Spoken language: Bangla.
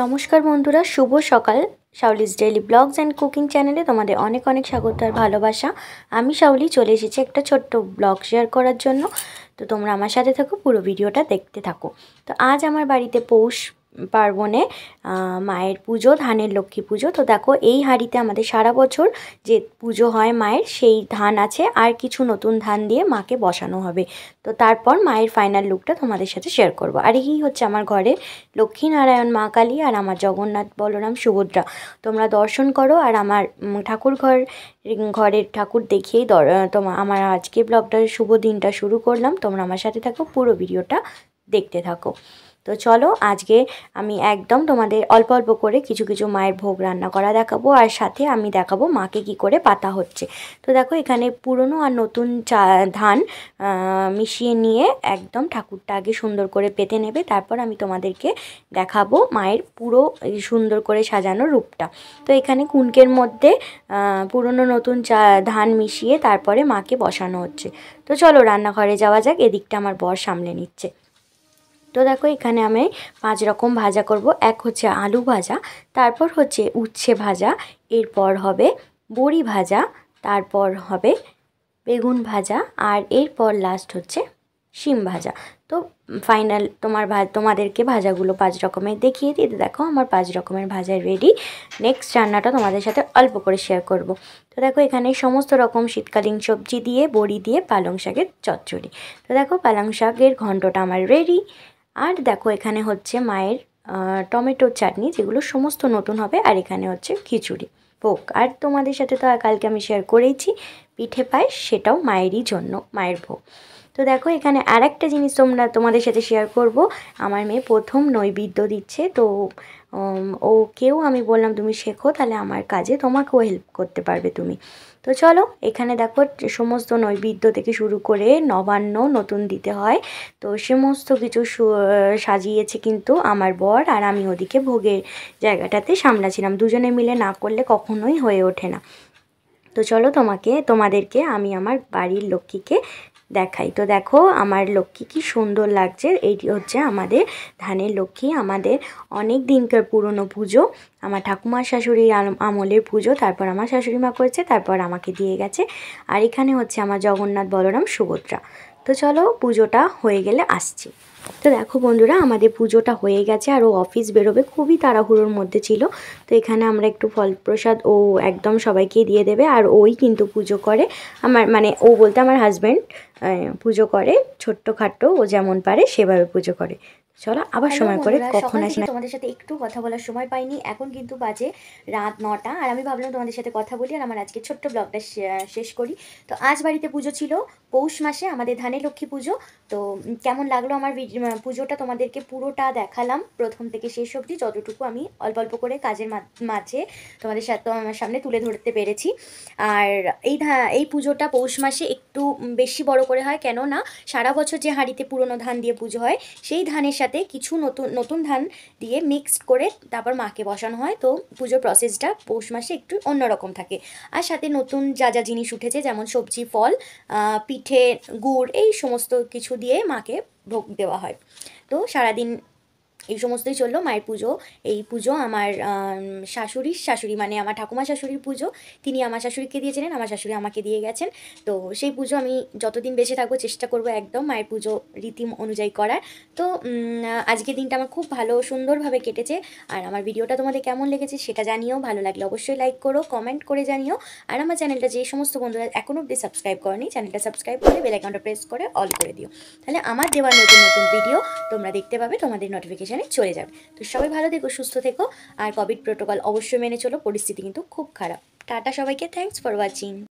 নমস্কার বন্ধুরা শুভ সকাল Shaoli's daily blogs and cooking চ্যানেলে তোমাদের অনেক অনেক স্বাগত আর ভালোবাসা আমি শাওলি চলে এসেছি একটা ছোট্ট ব্লগ শেয়ার করার জন্য তো তোমরা আমার সাথে থাকো পুরো ভিডিওটা দেখতে থাকো তো আজ আমার বাড়িতে পৌষ পার্বণে মায়ের পুজো ধানের লক্ষ্মী পুজো তো দেখো এই হাড়িতে আমাদের সারা বছর যে পুজো হয় মায়ের সেই ধান আছে আর কিছু নতুন ধান দিয়ে মাকে বসানো হবে তো তারপর মায়ের ফাইনাল লুকটা তোমাদের সাথে শেয়ার করব আর এই হচ্ছে আমার ঘরে লক্ষ্মীনারায়ণ মা কালী আর আমার জগন্নাথ বলরাম সুভদ্রা তোমরা দর্শন করো আর আমার ঠাকুর ঘর ঘরের ঠাকুর দেখিয়েই তোমার আমার আজকে ব্লগটার শুভ দিনটা শুরু করলাম তোমরা আমার সাথে থাকো পুরো ভিডিওটা দেখতে থাকো তো চলো আজকে আমি একদম তোমাদের অল্প অল্প করে কিছু কিছু মায়ের ভোগ রান্না করা দেখাবো আর সাথে আমি দেখাবো মাকে কি করে পাতা হচ্ছে তো দেখো এখানে পুরনো আর নতুন চা ধান মিশিয়ে নিয়ে একদম ঠাকুরটা আগে সুন্দর করে পেতে নেবে তারপর আমি তোমাদেরকে দেখাবো মায়ের পুরো সুন্দর করে সাজানো রূপটা তো এখানে কুনকের মধ্যে পুরনো নতুন চা ধান মিশিয়ে তারপরে মাকে বসানো হচ্ছে তো চলো রান্নাঘরে যাওয়া যাক এদিকটা আমার বর সামলে নিচ্ছে তো দেখো এখানে আমি পাঁচ রকম ভাজা করব এক হচ্ছে আলু ভাজা তারপর হচ্ছে উচ্ছে ভাজা এরপর হবে বড়ি ভাজা তারপর হবে বেগুন ভাজা আর এরপর লাস্ট হচ্ছে শিম ভাজা তো ফাইনাল তোমার ভা তোমাদেরকে ভাজাগুলো পাঁচ রকমের দেখিয়ে দিয়ে দেখো আমার পাঁচ রকমের ভাজা রেডি নেক্সট রান্নাটা তোমাদের সাথে অল্প করে শেয়ার করব তো দেখো এখানে সমস্ত রকম শীতকালীন সবজি দিয়ে বড়ি দিয়ে পালং শাকের চচ্চড়ি তো দেখো পালং শাকের ঘন্টটা আমার রেডি আর দেখো এখানে হচ্ছে মায়ের টমেটোর চাটনি যেগুলো সমস্ত নতুন হবে আর এখানে হচ্ছে খিচুড়ি ভোগ আর তোমাদের সাথে তো কালকে আমি শেয়ার করেইছি পিঠে পায় সেটাও মায়েরই জন্য মায়ের ভোগ তো দেখো এখানে আর একটা জিনিস তোমরা তোমাদের সাথে শেয়ার করব আমার মেয়ে প্রথম নৈবেদ্য দিচ্ছে তো ওকেও আমি বললাম তুমি শেখো তাহলে আমার কাজে তোমাকেও হেল্প করতে পারবে তুমি তো চলো এখানে দেখো সমস্ত নৈবেদ্য থেকে শুরু করে নবান্ন নতুন দিতে হয় তো সমস্ত কিছু সাজিয়েছে কিন্তু আমার বর আর আমি ওদিকে ভোগের জায়গাটাতে সামলাছিলাম দুজনে মিলে না করলে কখনোই হয়ে ওঠে না তো চলো তোমাকে তোমাদেরকে আমি আমার বাড়ির লক্ষ্মীকে দেখাই তো দেখো আমার লক্ষ্মী কি সুন্দর লাগছে এইটি হচ্ছে আমাদের ধানের লক্ষ্মী আমাদের অনেক দিনকার পুরনো পুজো আমার ঠাকুমার শাশুড়ির আমলের পুজো তারপর আমার শাশুড়ি মা করেছে তারপর আমাকে দিয়ে গেছে আর এখানে হচ্ছে আমার জগন্নাথ বলরাম সুভদ্রা তো চলো পুজোটা হয়ে গেলে আসছি তো দেখো বন্ধুরা আমাদের পুজোটা হয়ে গেছে আর ও অফিস বেরোবে খুবই তাড়াহুড়োর মধ্যে ছিল তো এখানে আমরা একটু ফল প্রসাদ ও একদম সবাইকে দিয়ে দেবে আর ওই কিন্তু পুজো করে আমার মানে ও বলতে আমার হাজব্যান্ড পুজো করে ছোট্ট খাট্ট ও যেমন পারে সেভাবে পুজো করে চলো আবার সময় করে কখন আসি তোমাদের সাথে একটু কথা বলার সময় পাইনি এখন কিন্তু বাজে রাত নটা আর আমি ভাবলাম তোমাদের সাথে কথা বলি আর আমার আজকে ছোট্ট ব্লগটা শেষ করি তো আজ বাড়িতে পুজো ছিল পৌষ মাসে আমাদের ধানে লক্ষ্মী পুজো তো কেমন লাগলো আমার পুজোটা তোমাদেরকে পুরোটা দেখালাম প্রথম থেকে শেষ অবধি যতটুকু আমি অল্প অল্প করে কাজের মাঝে তোমাদের সাথে আমার সামনে তুলে ধরতে পেরেছি আর এই এই পুজোটা পৌষ মাসে একটু বেশি বড় করে হয় কেন না সারা বছর যে হাঁড়িতে পুরনো ধান দিয়ে পুজো হয় সেই ধানের সাথে এটাতে কিছু নতুন নতুন ধান দিয়ে মিক্সড করে তারপর মাকে বসানো হয় তো পুজোর প্রসেসটা পৌষ মাসে একটু অন্যরকম থাকে আর সাথে নতুন যা যা জিনিস উঠেছে যেমন সবজি ফল পিঠে গুড় এই সমস্ত কিছু দিয়ে মাকে ভোগ দেওয়া হয় তো সারাদিন এই সমস্তই চললো মায়ের পুজো এই পুজো আমার শাশুড়ির শাশুড়ি মানে আমার ঠাকুমা শাশুড়ির পুজো তিনি আমার শাশুড়িকে দিয়েছিলেন আমার শাশুড়ি আমাকে দিয়ে গেছেন তো সেই পুজো আমি যতদিন বেঁচে থাকবো চেষ্টা করব একদম মায়ের পুজো রীতি অনুযায়ী করার তো আজকের দিনটা আমার খুব ভালো সুন্দরভাবে কেটেছে আর আমার ভিডিওটা তোমাদের কেমন লেগেছে সেটা জানিও ভালো লাগলে অবশ্যই লাইক করো কমেন্ট করে জানিও আর আমার চ্যানেলটা যে সমস্ত বন্ধুরা এখনও অব্দি সাবস্ক্রাইব করেনি চ্যানেলটা সাবস্ক্রাইব করে বেলাইকনটা প্রেস করে অল করে দিও তাহলে আমার দেওয়ার নতুন নতুন ভিডিও তোমরা দেখতে পাবে তোমাদের নোটিফিকেশন ডিপ্রেশনে চলে যাবে তো সবাই ভালো থেকো সুস্থ থেকো আর কোভিড প্রোটোকল অবশ্যই মেনে চলো পরিস্থিতি কিন্তু খুব খারাপ টাটা সবাইকে থ্যাংকস ফর ওয়াচিং